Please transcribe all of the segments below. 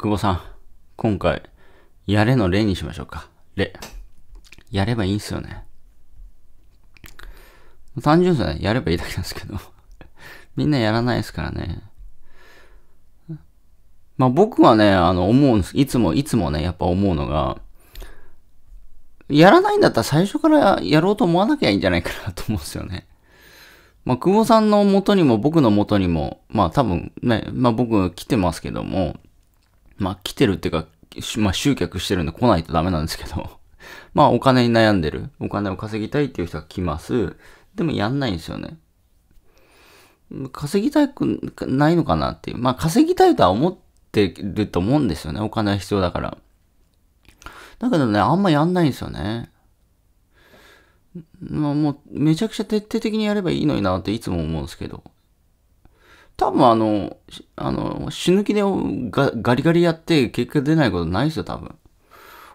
久保さん、今回、やれの例にしましょうか。例。やればいいんすよね。単純ですね。やればいいだけなんですけど。みんなやらないですからね。まあ僕はね、あの、思うんです。いつも、いつもね、やっぱ思うのが、やらないんだったら最初からやろうと思わなきゃいいんじゃないかなと思うんですよね。まあ、久保さんの元にも僕の元にも、まあ多分ね、まあ僕来てますけども、まあ来てるっていうか、まあ集客してるんで来ないとダメなんですけど、まあお金に悩んでる。お金を稼ぎたいっていう人が来ます。でもやんないんですよね。稼ぎたくないのかなっていう。まあ稼ぎたいとは思ってると思うんですよね。お金は必要だから。だけどね、あんまやんないんですよね。まあもうめちゃくちゃ徹底的にやればいいのになっていつも思うんですけど。多分あの、あの、死ぬ気でガリガリやって結果出ないことないですよ、多分。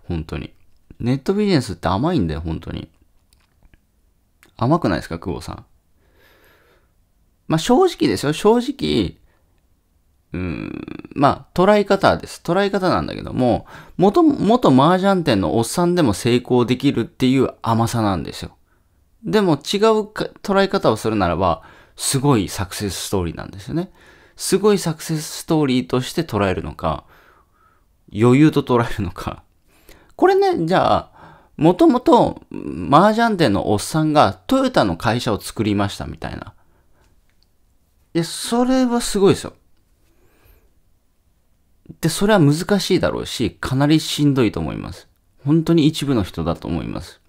本当に。ネットビジネスって甘いんだよ、本当に。甘くないですか、久保さん。まあ、正直ですよ、正直。うん、まあ、捉え方です。捉え方なんだけども、元、元麻雀店のおっさんでも成功できるっていう甘さなんですよ。でも違う捉え方をするならば、すごいサクセスストーリーなんですよね。すごいサクセスストーリーとして捉えるのか、余裕と捉えるのか。これね、じゃあ、もともと麻雀店のおっさんがトヨタの会社を作りましたみたいな。いや、それはすごいですよ。で、それは難しいだろうし、かなりしんどいと思います。本当に一部の人だと思います。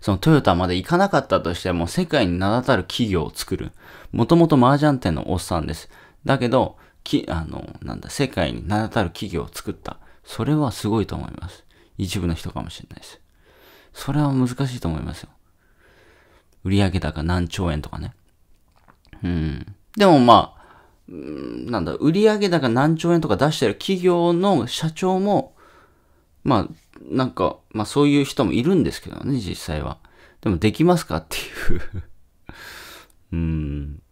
そのトヨタまで行かなかったとしても世界に名だたる企業を作る。もともと麻雀店のおっさんです。だけど、き、あの、なんだ、世界に名だたる企業を作った。それはすごいと思います。一部の人かもしれないです。それは難しいと思いますよ。売上高何兆円とかね。うん。でもまあ、なんだ、売上高何兆円とか出してる企業の社長も、まあ、なんか、まあそういう人もいるんですけどね、実際は。でもできますかっていう うん。だ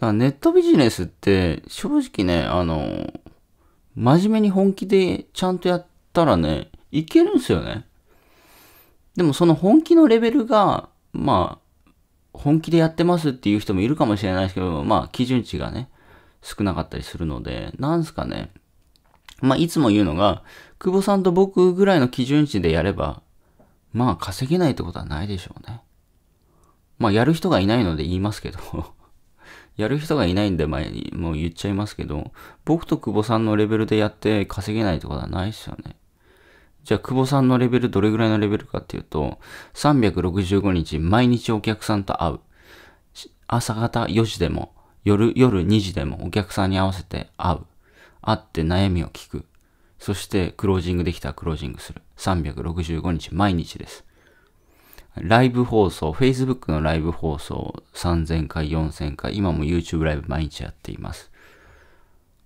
からネットビジネスって正直ね、あの、真面目に本気でちゃんとやったらね、いけるんですよね。でもその本気のレベルが、まあ、本気でやってますっていう人もいるかもしれないですけど、まあ基準値がね、少なかったりするので、なんすかね、まあ、いつも言うのが、久保さんと僕ぐらいの基準値でやれば、まあ、稼げないってことはないでしょうね。まあ、やる人がいないので言いますけど やる人がいないんで、まあ、もう言っちゃいますけど、僕と久保さんのレベルでやって稼げないってことはないですよね。じゃあ、久保さんのレベル、どれぐらいのレベルかっていうと、365日、毎日お客さんと会う。朝方4時でも、夜、夜2時でもお客さんに合わせて会う。会って悩みを聞く。そしてクロージングできたらクロージングする。365日毎日です。ライブ放送、Facebook のライブ放送3000回、4000回、今も YouTube ライブ毎日やっています。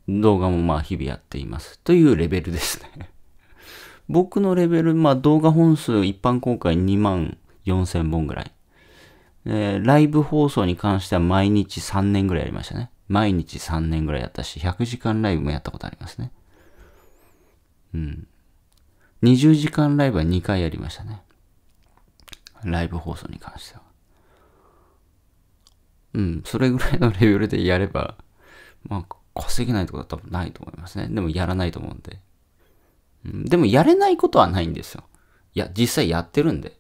動画もまあ日々やっています。というレベルですね 僕のレベル、まあ動画本数一般公開2万4000本ぐらい。えライブ放送に関しては毎日3年ぐらいやりましたね。毎日3年ぐらいやったし、100時間ライブもやったことありますね。うん。20時間ライブは2回やりましたね。ライブ放送に関しては。うん、それぐらいのレベルでやれば、まあ、稼げないところは多分ないと思いますね。でもやらないと思うんで。うん、でもやれないことはないんですよ。いや、実際やってるんで。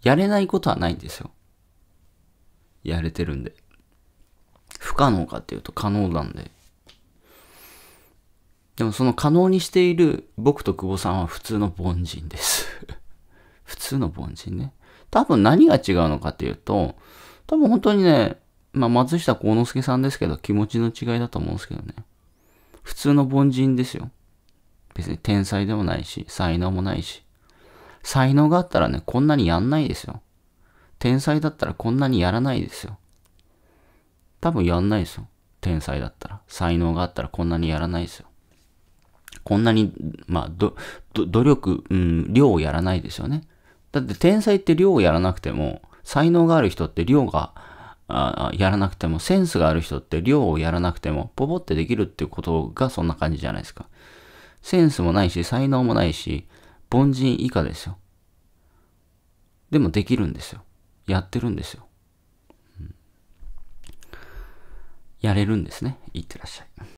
やれないことはないんですよ。やれてるんで。不可能かっていうと可能なんで。でもその可能にしている僕と久保さんは普通の凡人です 普通の凡人ね。多分何が違うのかっていうと、多分本当にね、まあ松下幸之助さんですけど気持ちの違いだと思うんですけどね。普通の凡人ですよ。別に天才でもないし、才能もないし。才能があったらね、こんなにやんないですよ。天才だったらこんなにやらないですよ。多分やんないですよ。天才だったら。才能があったらこんなにやらないですよ。こんなに、まあ、ど、ど努力、うん、量をやらないですよね。だって天才って量をやらなくても、才能がある人って量が、あやらなくても、センスがある人って量をやらなくても、ポポってできるってことがそんな感じじゃないですか。センスもないし、才能もないし、凡人以下ですよ。でもできるんですよ。やってるんですよ。やれるんですね。いってらっしゃい。